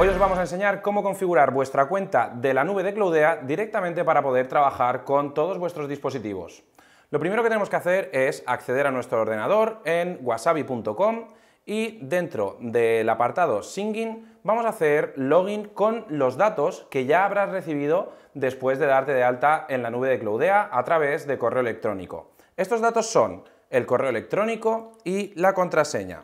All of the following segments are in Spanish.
Hoy os vamos a enseñar cómo configurar vuestra cuenta de la nube de Cloudea directamente para poder trabajar con todos vuestros dispositivos. Lo primero que tenemos que hacer es acceder a nuestro ordenador en wasabi.com y dentro del apartado Singing vamos a hacer login con los datos que ya habrás recibido después de darte de alta en la nube de Cloudea a través de correo electrónico. Estos datos son el correo electrónico y la contraseña.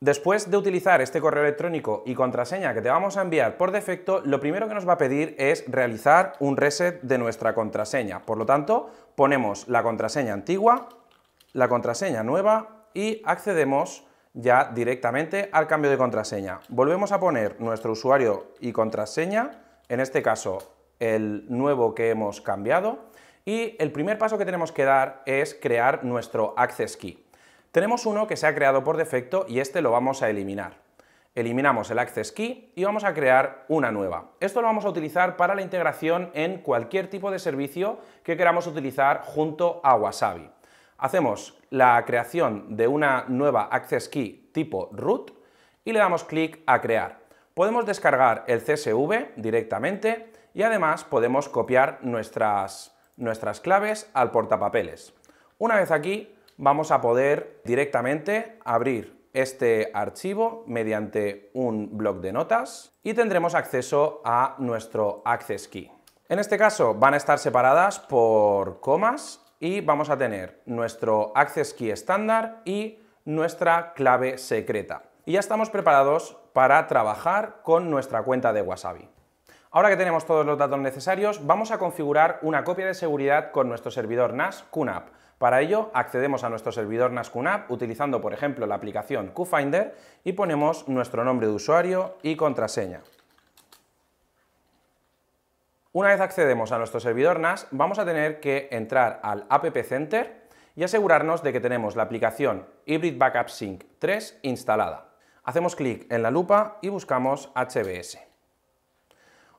Después de utilizar este correo electrónico y contraseña que te vamos a enviar por defecto, lo primero que nos va a pedir es realizar un reset de nuestra contraseña. Por lo tanto, ponemos la contraseña antigua, la contraseña nueva y accedemos ya directamente al cambio de contraseña. Volvemos a poner nuestro usuario y contraseña, en este caso el nuevo que hemos cambiado, y el primer paso que tenemos que dar es crear nuestro Access Key. Tenemos uno que se ha creado por defecto y este lo vamos a eliminar. Eliminamos el Access Key y vamos a crear una nueva. Esto lo vamos a utilizar para la integración en cualquier tipo de servicio que queramos utilizar junto a Wasabi. Hacemos la creación de una nueva Access Key tipo root y le damos clic a crear. Podemos descargar el CSV directamente y además podemos copiar nuestras, nuestras claves al portapapeles. Una vez aquí, vamos a poder directamente abrir este archivo mediante un bloc de notas y tendremos acceso a nuestro Access Key. En este caso van a estar separadas por comas y vamos a tener nuestro Access Key estándar y nuestra clave secreta. Y ya estamos preparados para trabajar con nuestra cuenta de Wasabi. Ahora que tenemos todos los datos necesarios, vamos a configurar una copia de seguridad con nuestro servidor NAS QNAP para ello, accedemos a nuestro servidor NAS QNAP utilizando, por ejemplo, la aplicación QFinder y ponemos nuestro nombre de usuario y contraseña. Una vez accedemos a nuestro servidor NAS, vamos a tener que entrar al App Center y asegurarnos de que tenemos la aplicación Hybrid Backup Sync 3 instalada. Hacemos clic en la lupa y buscamos HBS.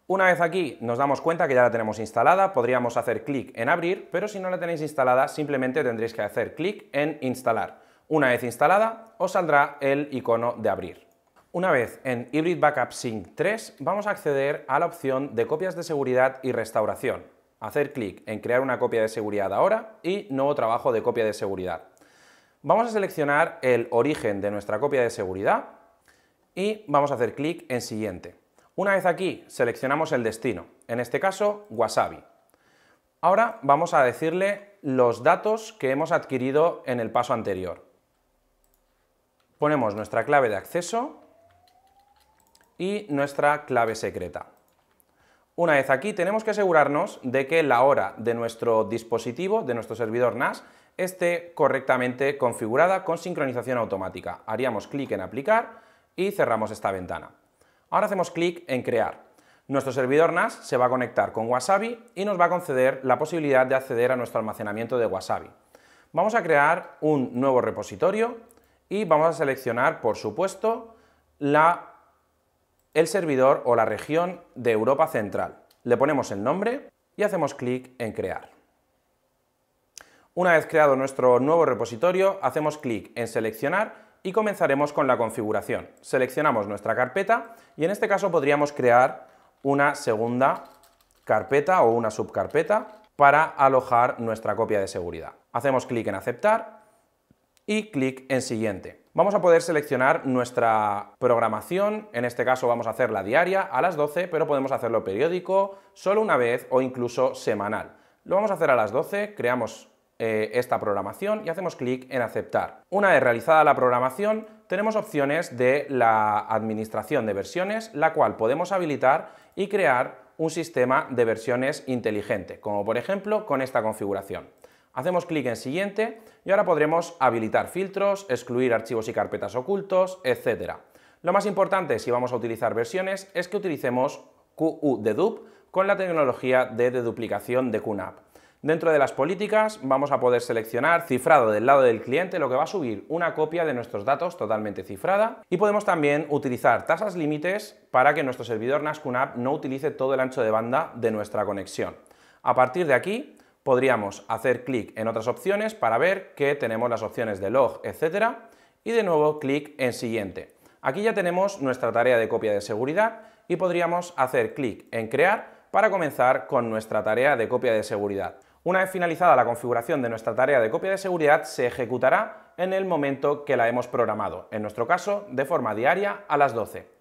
Una vez aquí nos damos cuenta que ya la tenemos instalada, podríamos hacer clic en abrir, pero si no la tenéis instalada simplemente tendréis que hacer clic en instalar. Una vez instalada os saldrá el icono de abrir. Una vez en Hybrid Backup Sync 3 vamos a acceder a la opción de copias de seguridad y restauración. Hacer clic en crear una copia de seguridad ahora y nuevo trabajo de copia de seguridad. Vamos a seleccionar el origen de nuestra copia de seguridad y vamos a hacer clic en siguiente. Una vez aquí, seleccionamos el destino, en este caso Wasabi. Ahora vamos a decirle los datos que hemos adquirido en el paso anterior. Ponemos nuestra clave de acceso y nuestra clave secreta. Una vez aquí, tenemos que asegurarnos de que la hora de nuestro dispositivo, de nuestro servidor NAS, esté correctamente configurada con sincronización automática. Haríamos clic en aplicar y cerramos esta ventana. Ahora hacemos clic en Crear. Nuestro servidor NAS se va a conectar con Wasabi y nos va a conceder la posibilidad de acceder a nuestro almacenamiento de Wasabi. Vamos a crear un nuevo repositorio y vamos a seleccionar, por supuesto, la, el servidor o la región de Europa Central. Le ponemos el nombre y hacemos clic en Crear. Una vez creado nuestro nuevo repositorio, hacemos clic en Seleccionar y comenzaremos con la configuración. Seleccionamos nuestra carpeta y en este caso podríamos crear una segunda carpeta o una subcarpeta para alojar nuestra copia de seguridad. Hacemos clic en aceptar y clic en siguiente. Vamos a poder seleccionar nuestra programación, en este caso vamos a hacerla diaria a las 12, pero podemos hacerlo periódico, solo una vez o incluso semanal. Lo vamos a hacer a las 12, creamos eh, esta programación y hacemos clic en aceptar. Una vez realizada la programación, tenemos opciones de la administración de versiones, la cual podemos habilitar y crear un sistema de versiones inteligente, como por ejemplo con esta configuración. Hacemos clic en siguiente y ahora podremos habilitar filtros, excluir archivos y carpetas ocultos, etc. Lo más importante si vamos a utilizar versiones es que utilicemos QU con la tecnología de deduplicación de QNAP. Dentro de las políticas vamos a poder seleccionar cifrado del lado del cliente, lo que va a subir una copia de nuestros datos totalmente cifrada y podemos también utilizar tasas límites para que nuestro servidor NASCUN no utilice todo el ancho de banda de nuestra conexión. A partir de aquí podríamos hacer clic en otras opciones para ver que tenemos las opciones de log, etc. y de nuevo clic en siguiente. Aquí ya tenemos nuestra tarea de copia de seguridad y podríamos hacer clic en crear para comenzar con nuestra tarea de copia de seguridad. Una vez finalizada la configuración de nuestra tarea de copia de seguridad, se ejecutará en el momento que la hemos programado, en nuestro caso de forma diaria a las 12.